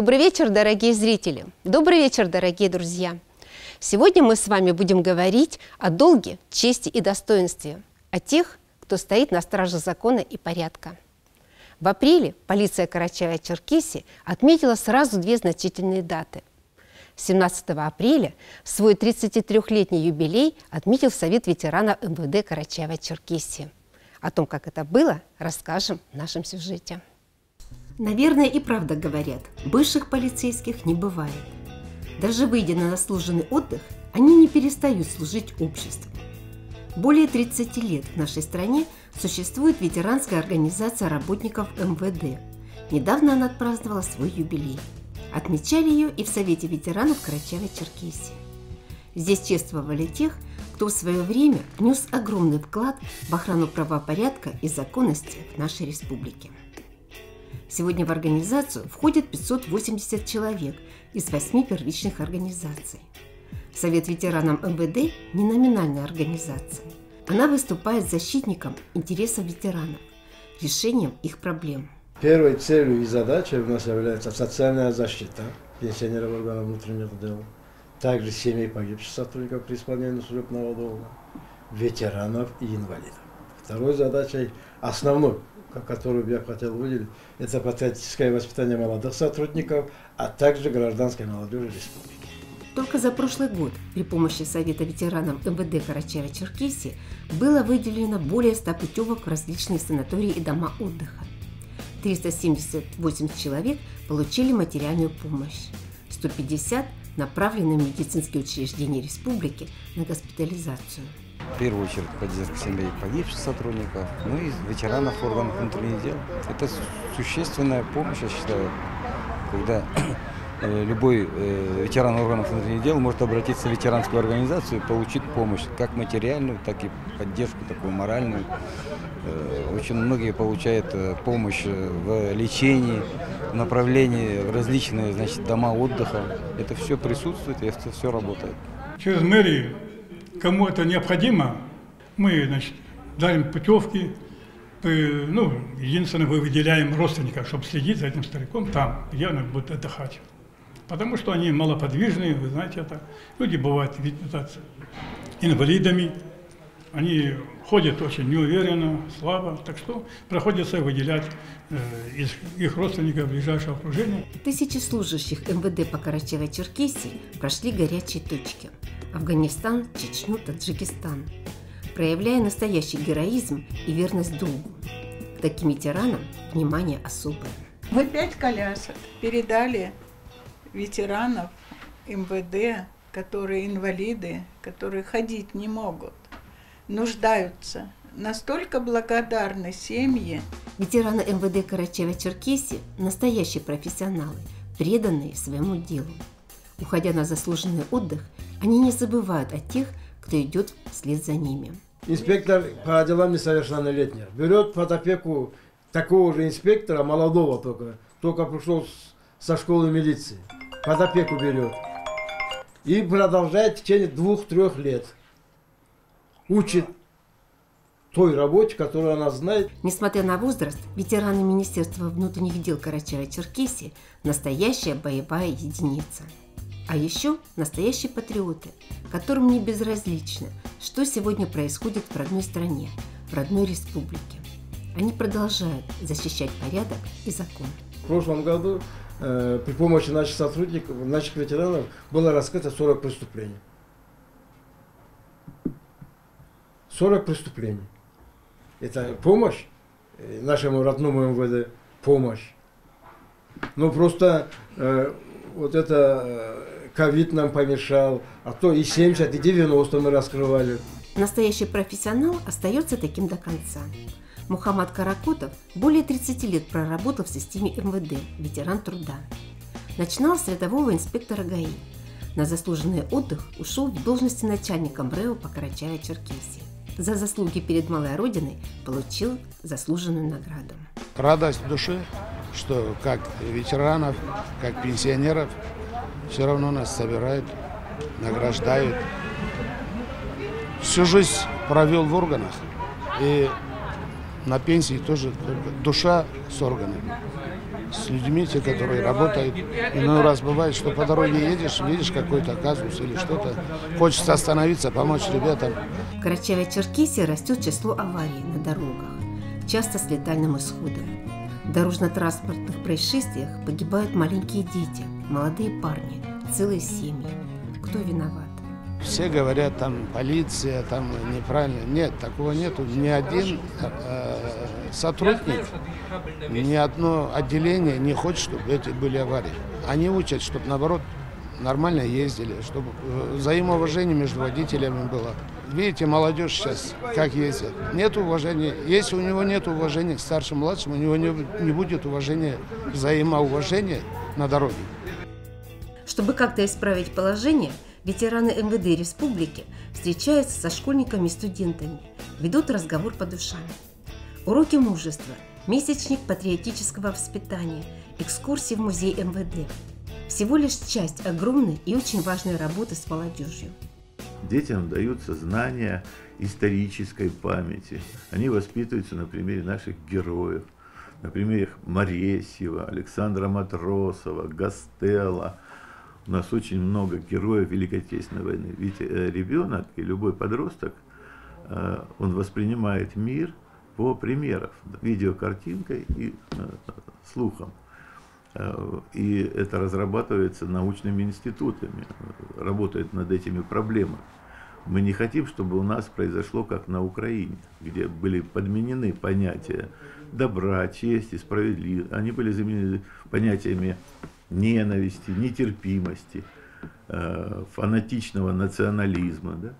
Добрый вечер, дорогие зрители! Добрый вечер, дорогие друзья! Сегодня мы с вами будем говорить о долге, чести и достоинстве, о тех, кто стоит на страже закона и порядка. В апреле полиция Карачаева-Черкесии отметила сразу две значительные даты. 17 апреля свой 33-летний юбилей отметил Совет ветеранов МВД Карачаева-Черкесии. О том, как это было, расскажем в нашем сюжете. Наверное, и правда говорят, бывших полицейских не бывает. Даже выйдя на заслуженный отдых, они не перестают служить обществу. Более 30 лет в нашей стране существует ветеранская организация работников МВД. Недавно она отпраздновала свой юбилей. Отмечали ее и в Совете ветеранов Карачаева-Черкесии. Здесь чествовали тех, кто в свое время внес огромный вклад в охрану правопорядка и законности в нашей республике. Сегодня в организацию входит 580 человек из 8 первичных организаций. Совет ветеранам МВД – не номинальная организация. Она выступает защитником интересов ветеранов, решением их проблем. Первой целью и задачей у нас является социальная защита пенсионеров органов внутренних дел, также семей погибших сотрудников при исполнении служебного долга, ветеранов и инвалидов. Второй задачей, основной которую я хотел выделить, это патриотическое воспитание молодых сотрудников, а также гражданской молодежи республики. Только за прошлый год при помощи Совета ветеранам МВД Карачаева-Черкесии было выделено более 100 путевок в различные санатории и дома отдыха. 378 человек получили материальную помощь, 150 направлены в медицинские учреждения республики на госпитализацию. В первую очередь поддержка семей погибших сотрудников, ну и ветеранов органов внутренних дел. Это существенная помощь, я считаю, когда э, любой э, ветеран органов внутренних дел может обратиться в ветеранскую организацию и получить помощь, как материальную, так и поддержку такую моральную. Э, очень многие получают помощь в лечении, в направлении, в различные значит, дома отдыха. Это все присутствует это все работает. Через мэрию кому это необходимо, мы значит, дарим путевки, э, ну, единственное, мы выделяем родственника, чтобы следить за этим стариком там, где он будет отдыхать. Потому что они малоподвижные, вы знаете это. Люди бывают видят, инвалидами, они ходят очень неуверенно, слабо, так что приходится выделять э, из их родственников ближайшего окружения. Тысячи служащих МВД по Карачаево-Черкесии прошли горячие точки. Афганистан, Чечню, Таджикистан. Проявляя настоящий героизм и верность долгу. К таким ветеранам внимание особое. Мы пять колясок передали ветеранов МВД, которые инвалиды, которые ходить не могут нуждаются. Настолько благодарны семьи. Ветераны МВД Карачаева-Черкесии – настоящие профессионалы, преданные своему делу. Уходя на заслуженный отдых, они не забывают о тех, кто идет вслед за ними. Инспектор по делам несовершеннолетних берет под опеку такого же инспектора, молодого только, только пришел со школы милиции, под опеку берет. И продолжает в течение двух-трех лет учит той работе, которую она знает. Несмотря на возраст, ветераны Министерства внутренних дел Карачаева-Черкесии – настоящая боевая единица. А еще настоящие патриоты, которым не безразлично, что сегодня происходит в родной стране, в родной республике. Они продолжают защищать порядок и закон. В прошлом году э, при помощи наших сотрудников, наших ветеранов было раскрыто 40 преступлений. 40 преступлений. Это помощь э, нашему родному МВД, помощь. Ну просто э, вот это э, ковид нам помешал, а то и 70, и 90 мы раскрывали. Настоящий профессионал остается таким до конца. Мухаммад Каракотов более 30 лет проработал в системе МВД, ветеран труда. Начинал с рядового инспектора ГАИ. На заслуженный отдых ушел в должности начальника РЭО по Карачаево-Черкесии за заслуги перед малой родиной получил заслуженную награду. Радость в душе, что как ветеранов, как пенсионеров, все равно нас собирают, награждают. Всю жизнь провел в органах и на пенсии тоже душа с органами. С людьми, те, которые работают. Иной раз бывает, что по дороге едешь, видишь какой-то казус или что-то. Хочется остановиться, помочь ребятам. В Карачаево-Черкесии растет число аварий на дорогах, часто с летальным исходом. В дорожно-транспортных происшествиях погибают маленькие дети, молодые парни, целые семьи. Кто виноват? Все говорят, там полиция, там неправильно. Нет, такого нету. Ни один э, сотрудник, ни одно отделение не хочет, чтобы эти были аварии. Они учат, чтобы наоборот нормально ездили, чтобы э, взаимоуважение между водителями было видите, молодежь сейчас как ездит. Нет уважения. Если у него нет уважения к старшим младшим, у него не, не будет уважения, взаимоуважения на дороге. Чтобы как-то исправить положение, ветераны МВД республики встречаются со школьниками и студентами, ведут разговор по душам. Уроки мужества, месячник патриотического воспитания, экскурсии в музей МВД. Всего лишь часть огромной и очень важной работы с молодежью. Детям даются знания исторической памяти. Они воспитываются на примере наших героев, на примере Моресьева, Александра Матросова, Гастела. У нас очень много героев Великой Отечественной войны. Ведь э, ребенок и любой подросток, э, он воспринимает мир по примерам, видеокартинкой и э, слухом. Э, и это разрабатывается научными институтами, работает над этими проблемами. Мы не хотим, чтобы у нас произошло, как на Украине, где были подменены понятия добра, чести, справедливости. Они были заменены понятиями ненависти, нетерпимости, э, фанатичного национализма. Да?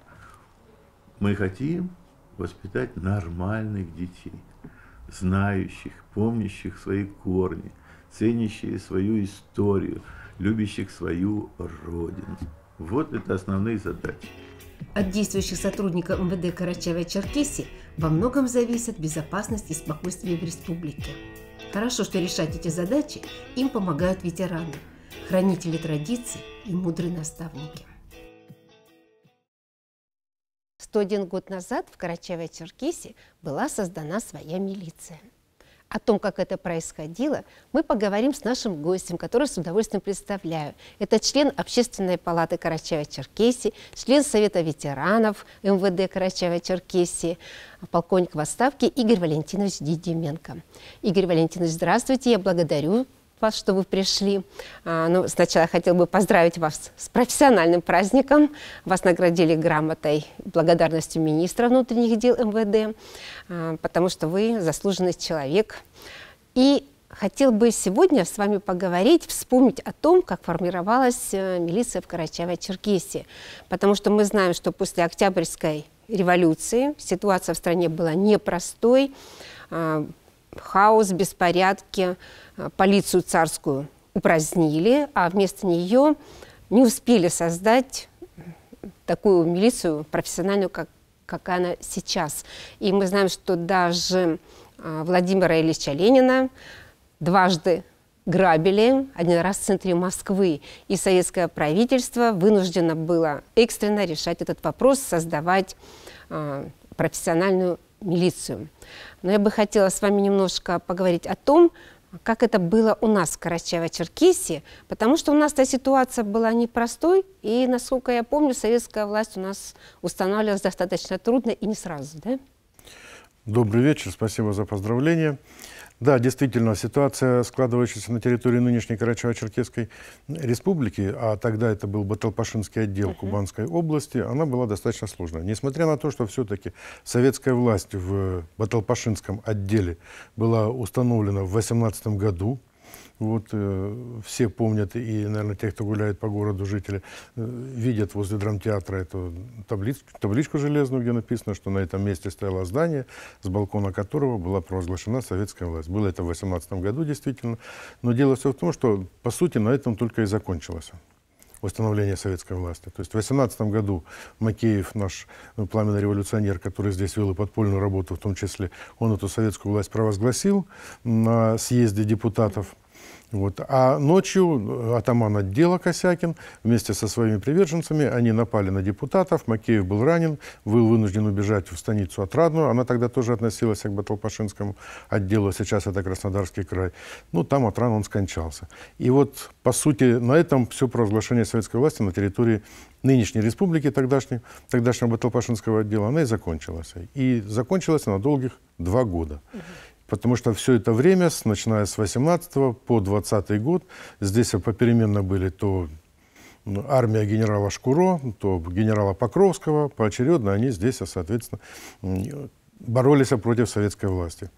Мы хотим воспитать нормальных детей, знающих, помнящих свои корни – ценящие свою историю, любящих свою родину. Вот это основные задачи. От действующих сотрудников МВД Карачаева-Черкесии во многом зависит безопасность и спокойствие в республике. Хорошо, что решать эти задачи им помогают ветераны, хранители традиций и мудрые наставники. 101 год назад в Карачаево-Черкесии была создана своя милиция – о том, как это происходило, мы поговорим с нашим гостем, который с удовольствием представляю. Это член Общественной палаты Карачаева-Черкесии, член Совета ветеранов МВД Карачаева-Черкесии, полковник в отставке Игорь Валентинович Дидименко. Игорь Валентинович, здравствуйте, я благодарю вас, что вы пришли. А, ну, сначала я хотел бы поздравить вас с профессиональным праздником. Вас наградили грамотой благодарностью министра внутренних дел МВД, а, потому что вы заслуженный человек. И хотел бы сегодня с вами поговорить, вспомнить о том, как формировалась э, милиция в Карачаево-Черкесии. Потому что мы знаем, что после Октябрьской революции ситуация в стране была непростой а, хаос, беспорядки, э, полицию царскую упразднили, а вместо нее не успели создать такую милицию профессиональную, как, какая она сейчас. И мы знаем, что даже э, Владимира Ильича Ленина дважды грабили, один раз в центре Москвы. И советское правительство вынуждено было экстренно решать этот вопрос, создавать э, профессиональную милицию. Но я бы хотела с вами немножко поговорить о том, как это было у нас в Карачаево-Черкесии, потому что у нас-то ситуация была непростой, и, насколько я помню, советская власть у нас устанавливалась достаточно трудно и не сразу, да? Добрый вечер, спасибо за поздравления. Да, действительно, ситуация, складывающаяся на территории нынешней Карачаево-Черкесской республики, а тогда это был Баталпашинский отдел uh-huh. Кубанской области, она была достаточно сложная, Несмотря на то, что все-таки советская власть в Баталпашинском отделе была установлена в 18 году, вот э, все помнят, и, наверное, те, кто гуляет по городу, жители, э, видят возле драмтеатра эту таблиц, табличку железную, где написано, что на этом месте стояло здание, с балкона которого была провозглашена советская власть. Было это в 18 году, действительно. Но дело все в том, что, по сути, на этом только и закончилось восстановление советской власти. То есть в 18 году Макеев, наш э, пламенный революционер, который здесь вел и подпольную работу, в том числе, он эту советскую власть провозгласил на съезде депутатов. Вот. А ночью э, атаман отдела Косякин вместе со своими приверженцами, они напали на депутатов, Макеев был ранен, был вынужден убежать в станицу Отрадную, она тогда тоже относилась к Баталпашинскому отделу, а сейчас это Краснодарский край. Ну, там от ран он скончался. И вот, по сути, на этом все провозглашение советской власти на территории нынешней республики, тогдашней, тогдашнего Баталпашинского отдела, она и закончилась. И закончилась на долгих два года. Угу. Потому что все это время, начиная с 18 по 20 год, здесь попеременно были то ну, армия генерала Шкуро, то генерала Покровского, поочередно они здесь, а, соответственно, э, боролись против советской власти.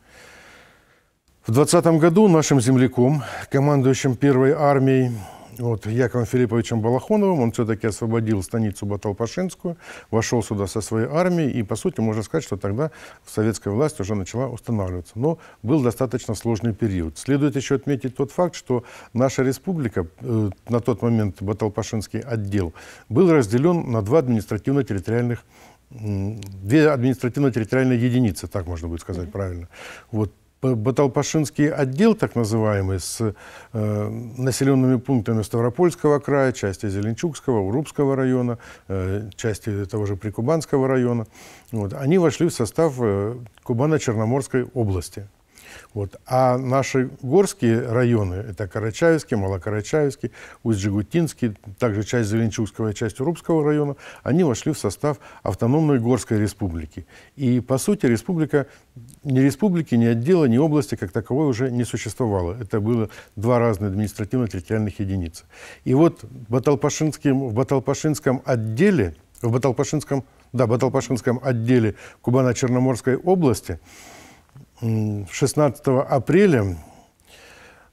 В 20 году нашим земляком, командующим первой армией вот, Яковом Филипповичем Балахоновым. Он все-таки освободил станицу Баталпашинскую, вошел сюда со своей армией, и, по сути, можно сказать, что тогда советская власть уже начала устанавливаться. Но был достаточно сложный период. Следует еще отметить тот факт, что наша республика, э, на тот момент Баталпашинский отдел, был разделен на два административно-территориальных две административно-территориальные единицы, так можно будет сказать mm -hmm. правильно. Вот Баталпашинский отдел, так называемый, с э, населенными пунктами Ставропольского края, части Зеленчукского, Урубского района, э, части того же Прикубанского района, вот, они вошли в состав э, Кубано-Черноморской области. Вот. А наши горские районы, это Карачаевский, Малокарачаевский, Усть-Жигутинский, также часть Зеленчукского и часть Урубского района, они вошли в состав автономной горской республики. И, по сути, республика, ни республики, ни отдела, ни области как таковой уже не существовало. Это было два разных административно-территориальных единицы. И вот в Баталпашинском в Баталпашинском отделе, в Баталпашинском, да, в Баталпашинском отделе Кубано-Черноморской области 16 апреля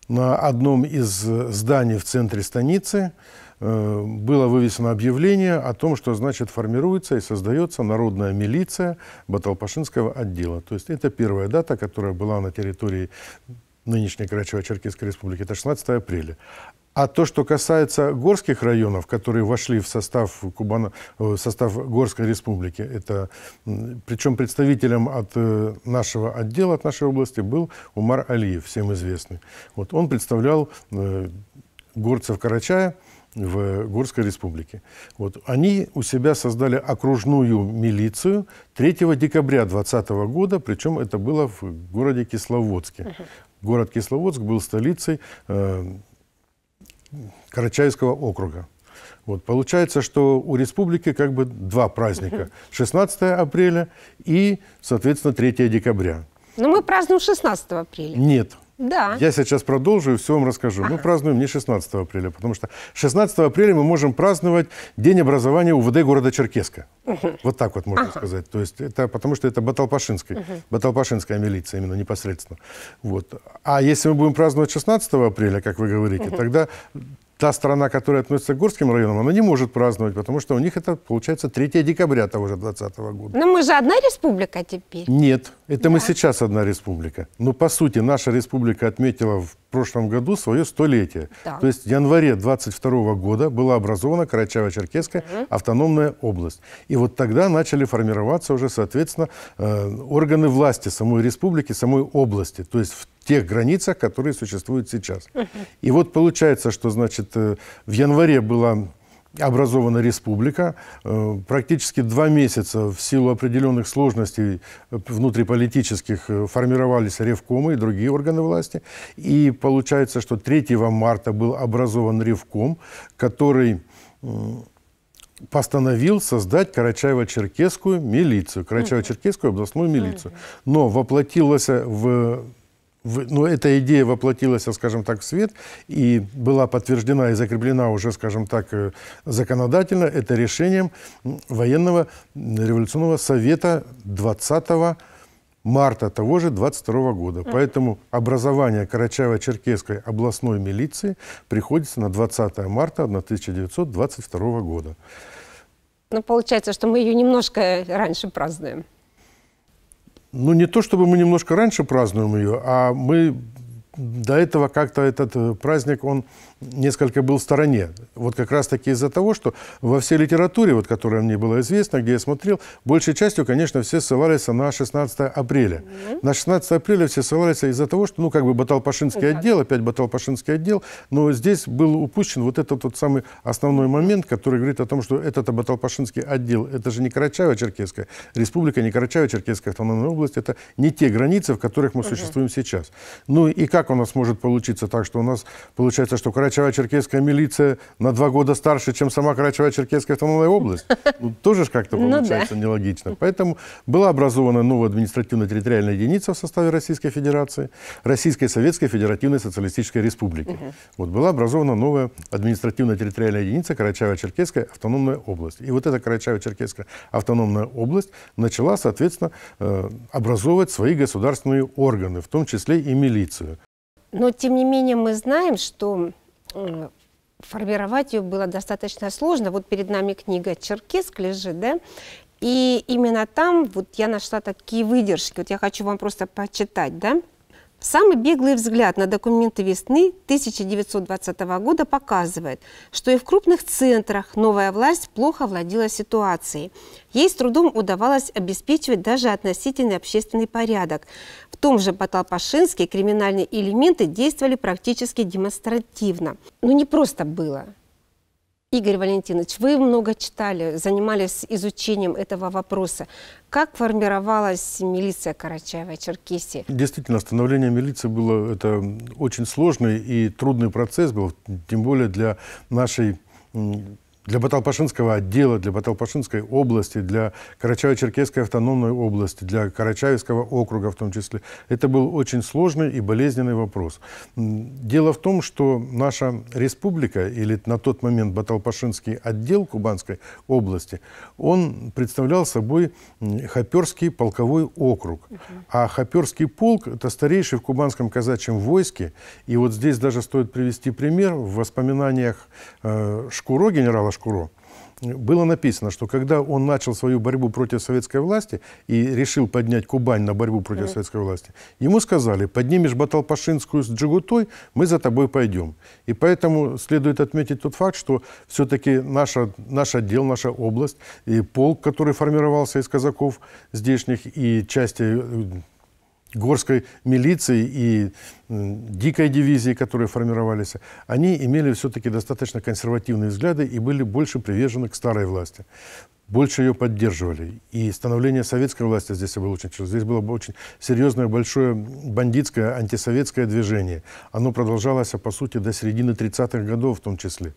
на одном из э, зданий в центре станицы э, было вывесено объявление о том, что, значит, формируется и создается народная милиция Баталпашинского отдела. То есть это первая дата, которая была на территории нынешней Карачево-Черкесской республики, это 16 апреля. А то, что касается горских районов, которые вошли в состав, Кубана, э, в состав Горской республики, это, причем представителем от э, нашего отдела, от нашей области был Умар Алиев, всем известный. Вот, он представлял э, горцев Карачая в Горской республике. Вот, они у себя создали окружную милицию 3 декабря 2020 года, причем это было в городе Кисловодске. Город Кисловодск был столицей Карачаевского округа. Вот, получается, что у республики как бы два праздника. 16 апреля и, соответственно, 3 декабря. Но ну, мы празднуем 16 апреля. Нет, да. Я сейчас продолжу и все вам расскажу. Мы ну, празднуем не 16 апреля, потому что 16 апреля мы можем праздновать День образования УВД города Черкеска. Вот так вот можно сказать. То есть это потому что это Баталпашинский, Баталпашинская милиция именно непосредственно. Вот. А если мы будем праздновать 16 апреля, как вы говорите, тогда та страна, которая относится к Горским районам, она не может праздновать, потому что у них это, получается, 3 декабря того же 2020 года. Но мы же одна республика теперь. Нет, это да. мы сейчас одна республика. Но, по сути, наша республика отметила в прошлом году свое столетие. Да. То есть в январе 22 -го года была образована Карачаево-Черкесская угу. автономная область. И вот тогда начали формироваться уже, соответственно, э, органы власти самой республики, самой области. То есть в тех границах, которые существуют сейчас. И вот получается, что, значит, э, в январе была образована республика. Э, практически два месяца в силу определенных сложностей э, внутриполитических формировались Ревкомы и другие органы власти. И получается, что 3 марта был образован Ревком, который постановил создать Карачаево-Черкесскую милицию, Карачаево-Черкесскую областную милицию. Но воплотилось в но ну, эта идея воплотилась, скажем так, в свет и была подтверждена и закреплена уже, скажем так, э, законодательно. Это решением военного революционного совета 20 марта того же 22 года. Поэтому образование Карачаево-Черкесской областной милиции приходится на 20 марта 1922 года. Ну, получается, что мы ее немножко раньше празднуем. Ну, не то чтобы мы немножко раньше празднуем ее, а мы до этого как-то этот э, праздник, он несколько был в стороне. Вот как раз-таки из-за того, что во всей литературе, вот, которая мне была известна, где я смотрел, большей частью, конечно, все ссылались на 16 апреля. Mm -hmm. На 16 апреля все ссылались из-за того, что, ну, как бы Баталпашинский mm -hmm. отдел, опять Баталпашинский отдел, но здесь был упущен вот этот тот самый основной момент, который говорит о том, что этот Баталпашинский отдел, это же не Карачаево-Черкесская республика, не Карачаево-Черкесская автономная область, это не те границы, в которых мы mm -hmm. существуем сейчас. Ну и как у нас может получиться так, что у нас получается, что Карачаево карачаево черкесская милиция на два года старше, чем сама карачаево черкесская автономная область. Ну, тоже же как-то получается ну, да. нелогично. Поэтому была образована новая ну, административно-территориальная единица в составе Российской Федерации, Российской Советской Федеративной Социалистической Республики. Угу. Вот была образована новая административно-территориальная единица Карачаево-Черкесская автономная область. И вот эта Карачаево-Черкесская автономная область начала, соответственно, э, образовывать свои государственные органы, в том числе и милицию. Но, тем не менее, мы знаем, что Э, формировать ее было достаточно сложно. Вот перед нами книга «Черкеск» лежит, да? И именно там вот я нашла такие выдержки. Вот я хочу вам просто почитать, да? Самый беглый взгляд на документы весны 1920 года показывает, что и в крупных центрах новая власть плохо владела ситуацией. Ей с трудом удавалось обеспечивать даже относительный общественный порядок. В том же Баталпашинске криминальные элементы действовали практически демонстративно. Но ну, не просто было. Игорь Валентинович, вы много читали, занимались изучением этого вопроса. Как формировалась милиция Карачаева-Черкесии? Действительно, становление милиции было это очень сложный и трудный процесс был, тем более для нашей для Баталпашинского отдела, для Баталпашинской области, для Карачаево-Черкесской автономной области, для Карачаевского округа в том числе. Это был очень сложный и болезненный вопрос. Дело в том, что наша республика, или на тот момент Баталпашинский отдел Кубанской области, он представлял собой Хаперский полковой округ. А Хаперский полк – это старейший в кубанском казачьем войске. И вот здесь даже стоит привести пример. В воспоминаниях э, Шкуро, генерала Шкуро, Шкуро, было написано, что когда он начал свою борьбу против советской власти и решил поднять Кубань на борьбу против mm -hmm. советской власти, ему сказали, поднимешь Баталпашинскую с Джигутой, мы за тобой пойдем. И поэтому следует отметить тот факт, что все-таки наша, наш отдел, наша область и полк, который формировался из казаков здешних и части э, горской милиции и дикой дивизии, которые формировались, они имели все-таки достаточно консервативные взгляды и были больше привержены к старой власти. Больше ее поддерживали. И становление советской власти здесь было очень тяжело. Здесь было очень серьезное, большое бандитское, антисоветское движение. Оно продолжалось, а, по сути, до середины 30-х годов в том числе.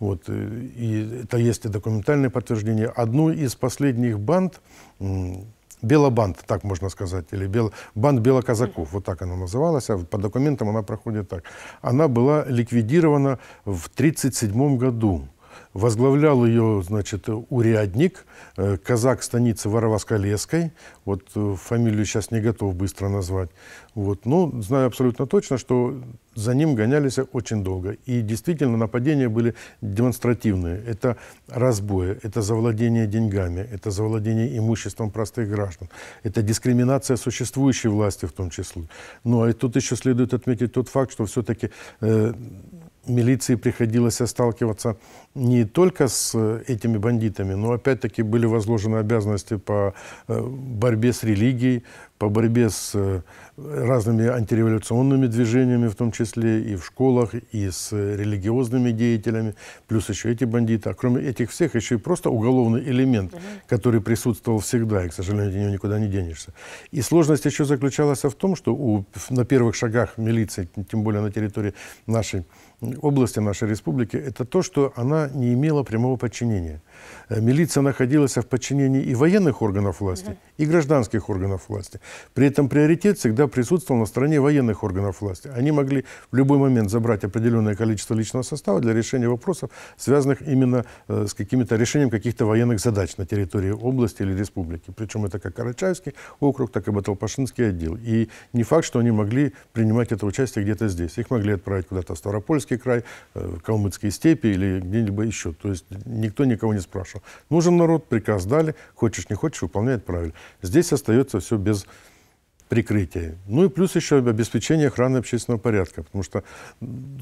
Вот. Э, и это есть и документальное подтверждение. Одну из последних банд, Белобанд, так можно сказать, или бел, банд белоказаков, вот так она называлась, а по документам она проходит так. Она была ликвидирована в 1937 году. Возглавлял ее, значит, урядник, э, казак станицы Вороваскалеской. Вот э, фамилию сейчас не готов быстро назвать. Вот. Но ну, знаю абсолютно точно, что за ним гонялись очень долго. И действительно нападения были демонстративные. Это разбои, это завладение деньгами, это завладение имуществом простых граждан, это дискриминация существующей власти в том числе. Но ну, и а тут еще следует отметить тот факт, что все-таки э, милиции приходилось сталкиваться не только с э, этими бандитами, но опять-таки были возложены обязанности по э, борьбе с религией, по борьбе с э, разными антиреволюционными движениями, в том числе и в школах, и с религиозными деятелями, плюс еще эти бандиты. А кроме этих всех еще и просто уголовный элемент, который присутствовал всегда, и, к сожалению, от него никуда не денешься. И сложность еще заключалась в том, что у, на первых шагах милиции, тем более на территории нашей области нашей республики, это то, что она не имела прямого подчинения – Э, милиция находилась в подчинении и военных органов власти, угу. и гражданских органов власти. При этом приоритет всегда присутствовал на стороне военных органов власти. Они могли в любой момент забрать определенное количество личного состава для решения вопросов, связанных именно э, с каким-то решением каких-то военных задач на территории области или республики. Причем это как Карачаевский округ, так и Баталпашинский отдел. И не факт, что они могли принимать это участие где-то здесь. Их могли отправить куда-то в Ставропольский край, э, в Калмыцкие степи или где-либо еще. То есть никто никого не спрашивал. Нужен народ, приказ дали, хочешь не хочешь, выполняет правильно. Здесь остается все без прикрытия. Ну и плюс еще обеспечение охраны общественного порядка, потому что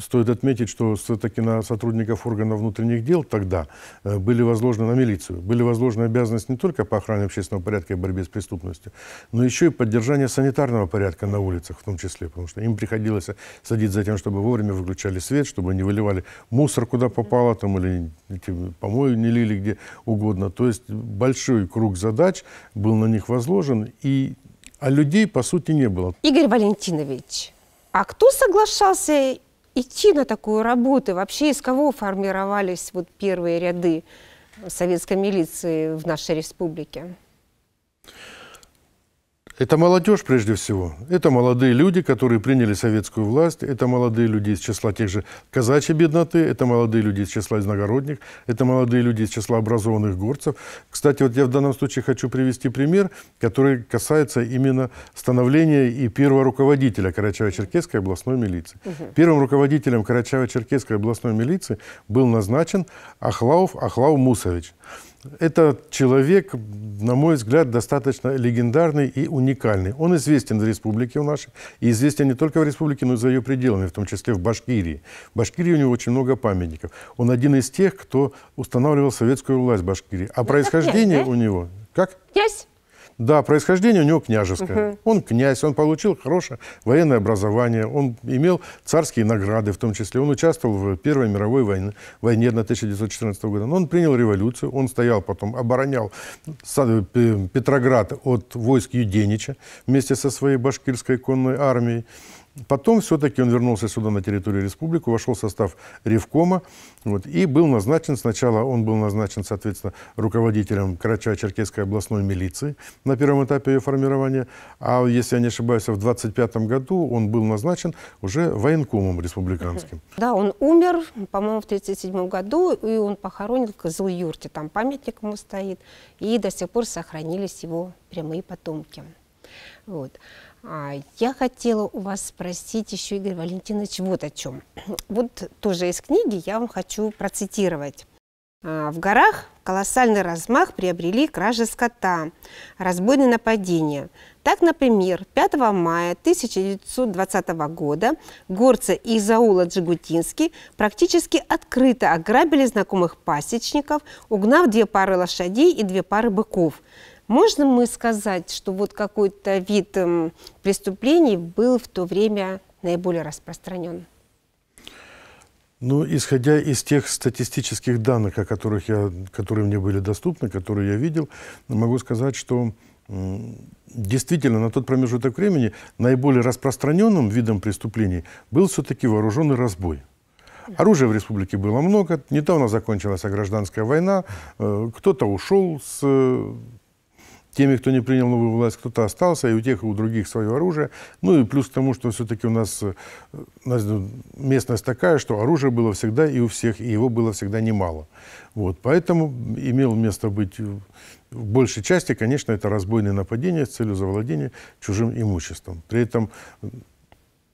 стоит отметить, что все-таки на сотрудников органов внутренних дел тогда э, были возложены на милицию, были возложены обязанности не только по охране общественного порядка и борьбе с преступностью, но еще и поддержание санитарного порядка на улицах в том числе, потому что им приходилось следить за тем, чтобы вовремя выключали свет, чтобы не выливали мусор куда попало там или эти помои не лили где угодно. То есть большой круг задач был на них возложен, и а людей, по сути, не было. Игорь Валентинович, а кто соглашался идти на такую работу? Вообще из кого формировались вот первые ряды советской милиции в нашей республике? Это молодежь прежде всего. Это молодые люди, которые приняли советскую власть. Это молодые люди из числа тех же казачьей бедноты. Это молодые люди из числа изнагородних. Это молодые люди из числа образованных горцев. Кстати, вот я в данном случае хочу привести пример, который касается именно становления и первого руководителя Карачаево-Черкесской областной милиции. Угу. Первым руководителем Карачаево-Черкесской областной милиции был назначен Ахлауф Ахлау Мусович. Это человек, на мой взгляд, достаточно легендарный и уникальный. Он известен в республике у нашей, и известен не только в республике, но и за ее пределами, в том числе в Башкирии. В Башкирии у него очень много памятников. Он один из тех, кто устанавливал советскую власть в Башкирии. А ну, происхождение у него... Как? Есть. Да, происхождение у него княжеское. Угу. Он князь, он получил хорошее военное образование, он имел царские награды в том числе, он участвовал в Первой мировой войне, войне 1914 года. Но он принял революцию, он стоял потом, оборонял Петроград от войск Юденича вместе со своей башкирской конной армией. Потом все-таки он вернулся сюда, на территорию республики, вошел в состав Ревкома вот, и был назначен, сначала он был назначен, соответственно, руководителем Карачао-Черкесской областной милиции на первом этапе ее формирования, а, если я не ошибаюсь, в 25 году он был назначен уже военкомом республиканским. Да, он умер, по-моему, в 37 году, и он похоронен в Козыл-Юрте, там памятник ему стоит, и до сих пор сохранились его прямые потомки. Вот. А я хотела у вас спросить еще, Игорь Валентинович, вот о чем. Вот тоже из книги я вам хочу процитировать. «А, в горах колоссальный размах приобрели кражи скота, разбойные нападения. Так, например, 5 мая 1920 года горцы из аула Джигутинский практически открыто ограбили знакомых пасечников, угнав две пары лошадей и две пары быков – можно мы сказать, что вот какой-то вид эм, преступлений был в то время наиболее распространен? Ну, исходя из тех статистических данных, о которых я, которые мне были доступны, которые я видел, могу сказать, что действительно на тот промежуток времени наиболее распространенным видом преступлений был все-таки вооруженный разбой. Оружия в республике было много. Недавно закончилась гражданская война. Э, кто-то ушел с э, теми, кто не принял новую власть, кто-то остался, и у тех, и у других свое оружие. Ну и плюс к тому, что все-таки у нас, э, у нас местность такая, что оружие было всегда и у всех, и его было всегда немало. Вот, поэтому имел место быть э, в большей части, конечно, это разбойные нападения с целью завладения чужим имуществом. При этом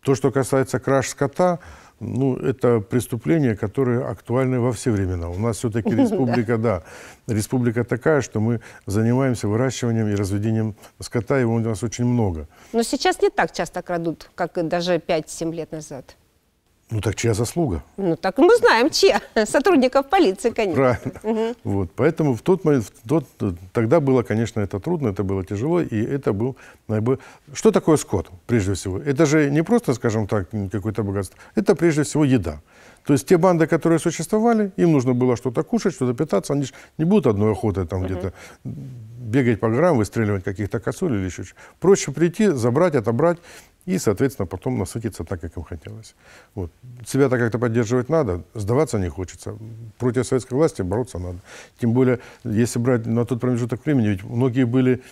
то, что касается краж скота, ну, это преступления, которые актуальны во все времена. У нас все-таки республика, да, республика такая, что мы занимаемся выращиванием и разведением скота, его у нас очень много. Но сейчас не так часто крадут, как даже 5-7 лет назад. Ну так чья заслуга? Ну так мы знаем, чья. Сотрудников полиции, конечно. Правильно. Угу. Вот, поэтому в тот момент, в тот, э, тогда было, конечно, это трудно, это было тяжело, и это был... Что такое скот, прежде всего? Это же не просто, скажем так, какое-то богатство. Это прежде всего еда. То есть те банды, которые существовали, им нужно было что-то кушать, что-то питаться. Они же не будут одной охотой там угу. где-то бегать по горам, выстреливать каких-то косуль или еще что-то. Проще прийти, забрать, отобрать и, соответственно, потом насытиться так, как им хотелось. Вот. Себя-то как-то поддерживать надо, сдаваться не хочется. Против советской власти бороться надо. Тем более, если брать на тот промежуток времени, ведь многие были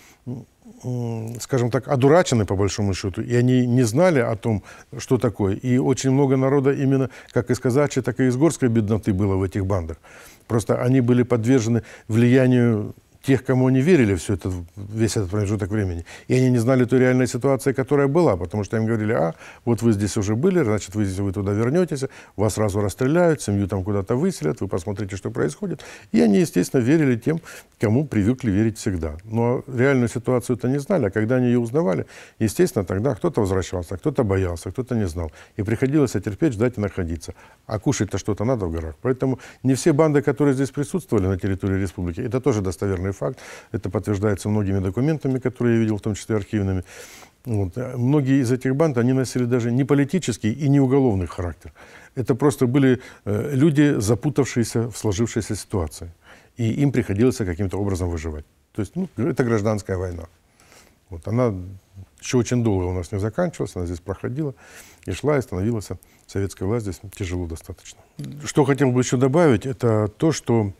скажем так, одурачены, по большому счету, и они не знали о том, что такое. И очень много народа именно, как из казачьей, так и из горской бедноты было в этих бандах. Просто они были подвержены влиянию тех, кому они верили все это, весь этот промежуток времени. И они не знали той реальной ситуации, которая была, потому что им говорили, а, вот вы здесь уже были, значит, вы, здесь вы туда вернетесь, вас сразу расстреляют, семью там куда-то выселят, вы посмотрите, что происходит. И они, естественно, верили тем, кому привыкли верить всегда. Но реальную ситуацию это не знали, а когда они ее узнавали, естественно, тогда кто-то возвращался, кто-то боялся, кто-то не знал. И приходилось терпеть, ждать и находиться. А кушать-то что-то надо в горах. Поэтому не все банды, которые здесь присутствовали на территории республики, это тоже достоверные факт. Это подтверждается многими документами, которые я видел, в том числе архивными. Вот. Многие из этих банд, они носили даже не политический и не уголовный характер. Это просто были э, люди, запутавшиеся в сложившейся ситуации. И им приходилось каким-то образом выживать. То есть ну, это гражданская война. Вот. Она еще очень долго у нас не заканчивалась, она здесь проходила и шла, и становилась. Советская власть здесь тяжело достаточно. Что хотел бы еще добавить, это то, что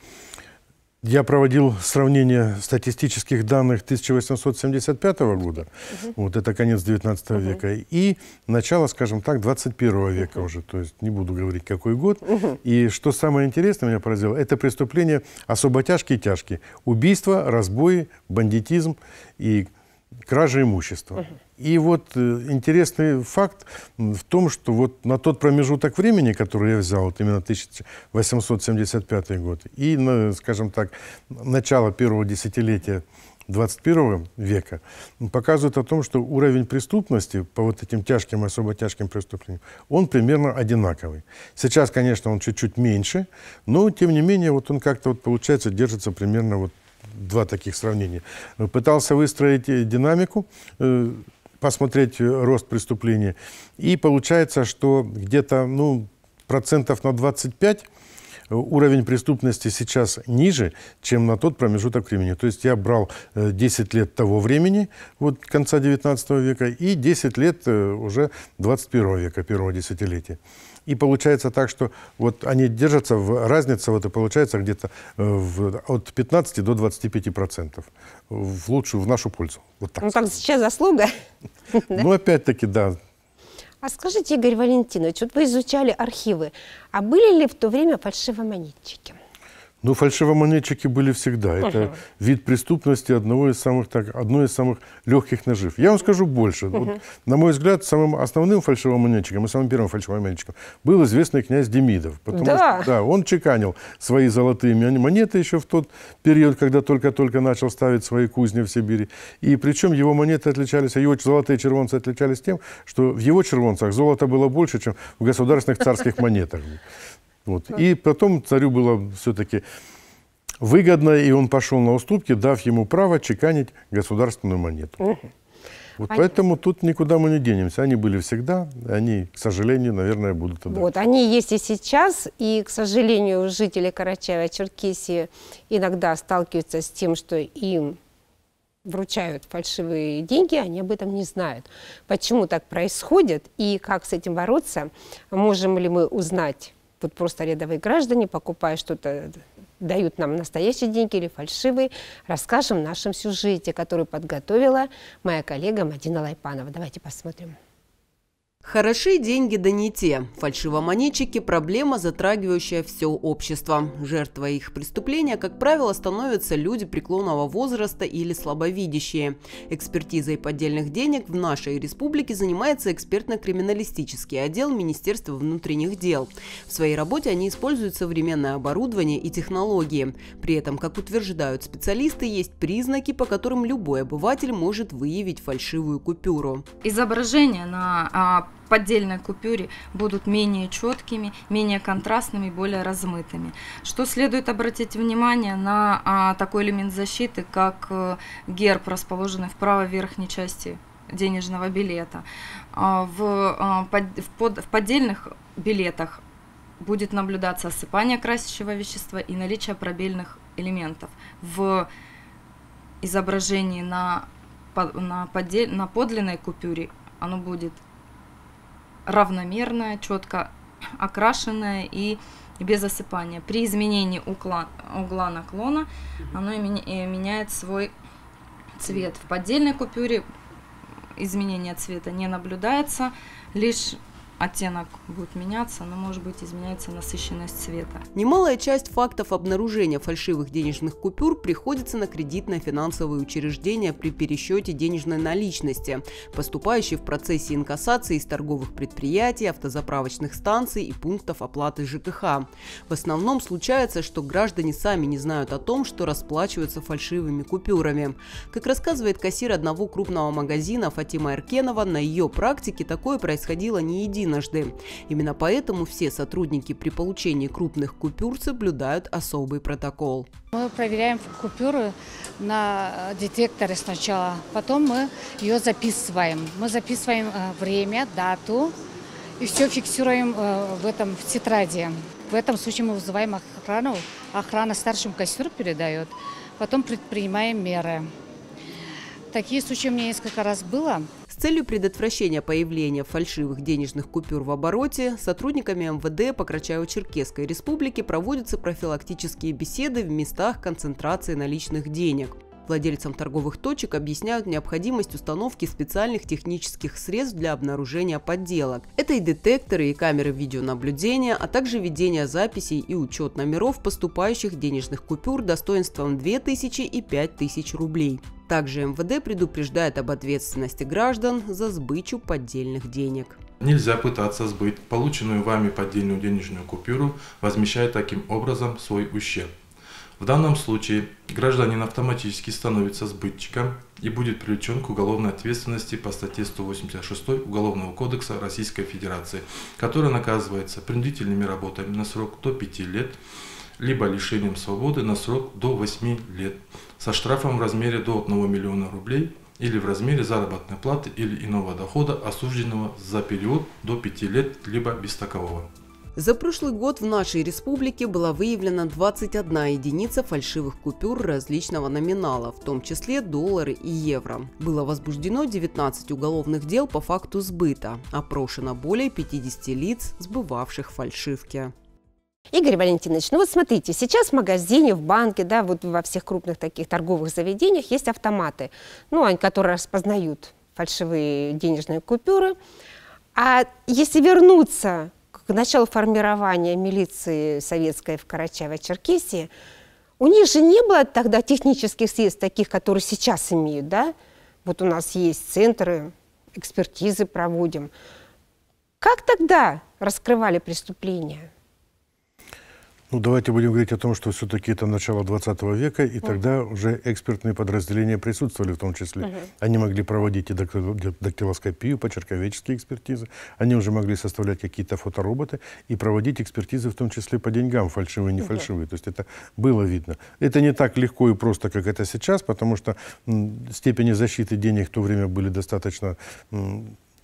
я проводил сравнение статистических данных 1875 года, угу. вот это конец 19 угу. века, и начало, скажем так, 21 века угу. уже, то есть не буду говорить какой год. Угу. И что самое интересное меня поразило, это преступления особо тяжкие и тяжкие. Убийства, разбои, бандитизм и кража имущества. Угу. И вот э, интересный факт в том, что вот на тот промежуток времени, который я взял, вот именно 1875 год, и, на, скажем так, начало первого десятилетия 21 века показывают о том, что уровень преступности по вот этим тяжким, особо тяжким преступлениям, он примерно одинаковый. Сейчас, конечно, он чуть-чуть меньше, но тем не менее вот он как-то вот получается держится примерно вот два таких сравнения, пытался выстроить э, динамику, э, посмотреть э, рост преступления. И получается, что где-то ну, процентов на 25 уровень преступности сейчас ниже, чем на тот промежуток времени. То есть я брал 10 э, лет того времени, вот конца 19 века, и 10 лет э, уже 21 века, первого десятилетия. И получается так, что вот они держатся, в, разница вот и получается где-то э, от 15 до 25 процентов в лучшую, в нашу пользу. Вот так. Ну, там сейчас заслуга. Ну, опять-таки, да, а скажите, Игорь Валентинович, вот вы изучали архивы, а были ли в то время фальшивомонетчики? Ну, фальшивомонетчики были всегда. Это вид преступности одного из самых, так, одной из самых легких нажив. Я вам скажу больше. Угу. Вот, на мой взгляд, самым основным фальшивомонетчиком и самым первым фальшивомонетчиком был известный князь Демидов. Потому да. что да, он чеканил свои золотые монеты еще в тот период, когда только-только начал ставить свои кузни в Сибири. И причем его монеты отличались, а его золотые червонцы отличались тем, что в его червонцах золота было больше, чем в государственных царских монетах. Вот. Да. И потом царю было все-таки выгодно, и он пошел на уступки, дав ему право чеканить государственную монету. Угу. Вот они... Поэтому тут никуда мы не денемся. Они были всегда, они, к сожалению, наверное, будут и Вот, они есть и сейчас, и, к сожалению, жители Карачаева, Черкесии иногда сталкиваются с тем, что им вручают фальшивые деньги, а они об этом не знают. Почему так происходит и как с этим бороться, можем ли мы узнать вот просто рядовые граждане, покупая что-то, дают нам настоящие деньги или фальшивые, расскажем в нашем сюжете, который подготовила моя коллега Мадина Лайпанова. Давайте посмотрим. Хороши деньги да не те. Фальшивомонетчики – проблема, затрагивающая все общество. Жертвой их преступления, как правило, становятся люди преклонного возраста или слабовидящие. Экспертизой поддельных денег в нашей республике занимается экспертно-криминалистический отдел Министерства внутренних дел. В своей работе они используют современное оборудование и технологии. При этом, как утверждают специалисты, есть признаки, по которым любой обыватель может выявить фальшивую купюру. Изображение на а, поддельной купюре будут менее четкими, менее контрастными, более размытыми. Что следует обратить внимание на а, такой элемент защиты, как а, герб, расположенный в правой верхней части денежного билета. А, в, а, под, в, под, в поддельных билетах будет наблюдаться осыпание красящего вещества и наличие пробельных элементов. В изображении на, на, подель на подлинной купюре оно будет равномерная, четко окрашенная и без осыпания. При изменении угла, угла наклона оно меняет свой цвет. В поддельной купюре изменение цвета не наблюдается, лишь оттенок будет меняться, но, может быть, изменяется насыщенность цвета. Немалая часть фактов обнаружения фальшивых денежных купюр приходится на кредитно-финансовые учреждения при пересчете денежной наличности, поступающей в процессе инкассации из торговых предприятий, автозаправочных станций и пунктов оплаты ЖКХ. В основном случается, что граждане сами не знают о том, что расплачиваются фальшивыми купюрами. Как рассказывает кассир одного крупного магазина Фатима Эркенова, на ее практике такое происходило не единственное единожды. Именно поэтому все сотрудники при получении крупных купюр соблюдают особый протокол. Мы проверяем купюры на детекторе сначала, потом мы ее записываем. Мы записываем э, время, дату и все фиксируем э, в этом в тетради. В этом случае мы вызываем охрану, охрана старшим кассир передает, потом предпринимаем меры. Такие случаи у меня несколько раз было целью предотвращения появления фальшивых денежных купюр в обороте сотрудниками МВД по Крачаево-Черкесской республике проводятся профилактические беседы в местах концентрации наличных денег. Владельцам торговых точек объясняют необходимость установки специальных технических средств для обнаружения подделок. Это и детекторы, и камеры видеонаблюдения, а также ведение записей и учет номеров поступающих денежных купюр достоинством 2000 и 5000 рублей. Также МВД предупреждает об ответственности граждан за сбычу поддельных денег. Нельзя пытаться сбыть полученную вами поддельную денежную купюру, возмещая таким образом свой ущерб. В данном случае гражданин автоматически становится сбытчиком и будет привлечен к уголовной ответственности по статье 186 Уголовного кодекса Российской Федерации, которая наказывается принудительными работами на срок до 5 лет, либо лишением свободы на срок до 8 лет со штрафом в размере до 1 миллиона рублей или в размере заработной платы или иного дохода осужденного за период до 5 лет, либо без такового. За прошлый год в нашей республике была выявлена 21 единица фальшивых купюр различного номинала, в том числе доллары и евро. Было возбуждено 19 уголовных дел по факту сбыта, опрошено более 50 лиц, сбывавших фальшивки. Игорь Валентинович, ну вот смотрите, сейчас в магазине, в банке, да, вот во всех крупных таких торговых заведениях есть автоматы, ну, которые распознают фальшивые денежные купюры. А если вернуться к началу формирования милиции советской в Карачаево-Черкесии, у них же не было тогда технических средств, таких, которые сейчас имеют, да? Вот у нас есть центры, экспертизы проводим. Как тогда раскрывали преступления? Ну, давайте будем говорить о том, что все-таки это начало 20 века, и mm. тогда уже экспертные подразделения присутствовали в том числе. Mm -hmm. Они могли проводить и дактилоскопию, почерковедческие экспертизы, они уже могли составлять какие-то фотороботы и проводить экспертизы, в том числе по деньгам, фальшивые, не фальшивые. Mm -hmm. То есть это было видно. Это не так легко и просто, как это сейчас, потому что степени защиты денег в то время были достаточно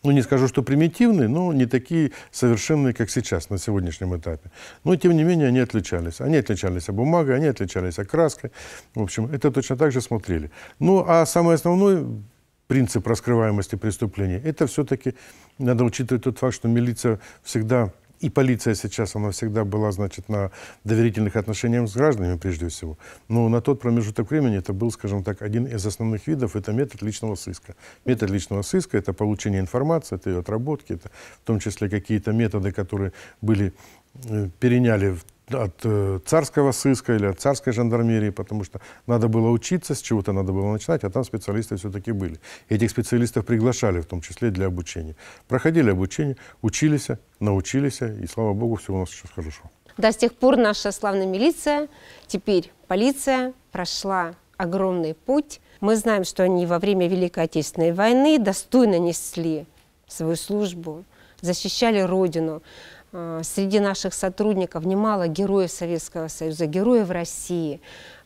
ну, не скажу, что примитивные, но не такие совершенные, как сейчас, на сегодняшнем этапе. Но, тем не менее, они отличались. Они отличались от бумаги, они отличались от краски. В общем, это точно так же смотрели. Ну, а самый основной принцип раскрываемости преступления – это все-таки надо учитывать тот факт, что милиция всегда и полиция сейчас, она всегда была, значит, на доверительных отношениях с гражданами, прежде всего. Но на тот промежуток времени это был, скажем так, один из основных видов, это метод личного сыска. Метод личного сыска – это получение информации, это ее отработки, это в том числе какие-то методы, которые были э, переняли в от э, царского сыска или от царской жандармерии, потому что надо было учиться, с чего-то надо было начинать, а там специалисты все-таки были. Этих специалистов приглашали, в том числе для обучения. Проходили обучение, учились, научились, и, слава богу, все у нас сейчас хорошо. Да, с тех пор наша славная милиция, теперь полиция, прошла огромный путь. Мы знаем, что они во время Великой Отечественной войны достойно несли свою службу, защищали Родину. Э, среди наших сотрудников немало героев Советского Союза, героев России,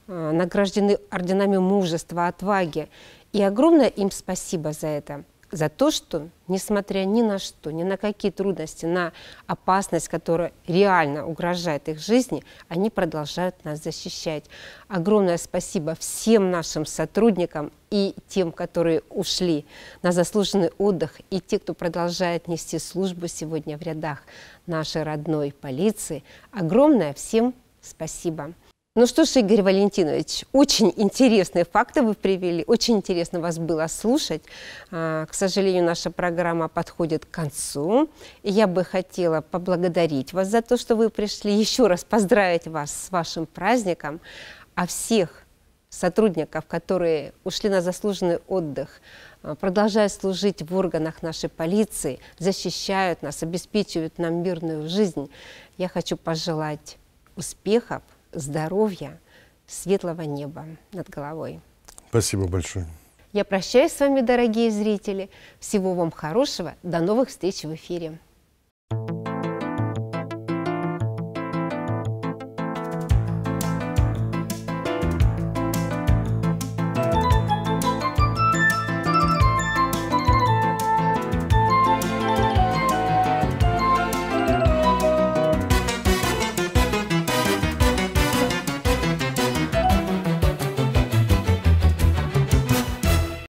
э, награждены орденами мужества, отваги. И огромное им спасибо за это за то, что, несмотря ни на что, ни на какие трудности, на опасность, которая реально угрожает их жизни, они продолжают нас защищать. Огромное спасибо всем нашим сотрудникам и тем, которые ушли на заслуженный отдых, и те, кто продолжает нести службу сегодня в рядах нашей родной полиции. Огромное всем спасибо. Ну что ж, Игорь Валентинович, очень интересные факты вы привели, очень интересно вас было слушать. А, к сожалению, наша программа подходит к концу. И я бы хотела поблагодарить вас за то, что вы пришли, еще раз поздравить вас с вашим праздником, а всех сотрудников, которые ушли на заслуженный отдых, а, продолжая служить в органах нашей полиции, защищают нас, обеспечивают нам мирную жизнь. Я хочу пожелать успехов, здоровья, светлого неба над головой. Спасибо большое. Я прощаюсь с вами, дорогие зрители. Всего вам хорошего. До новых встреч в эфире. thank you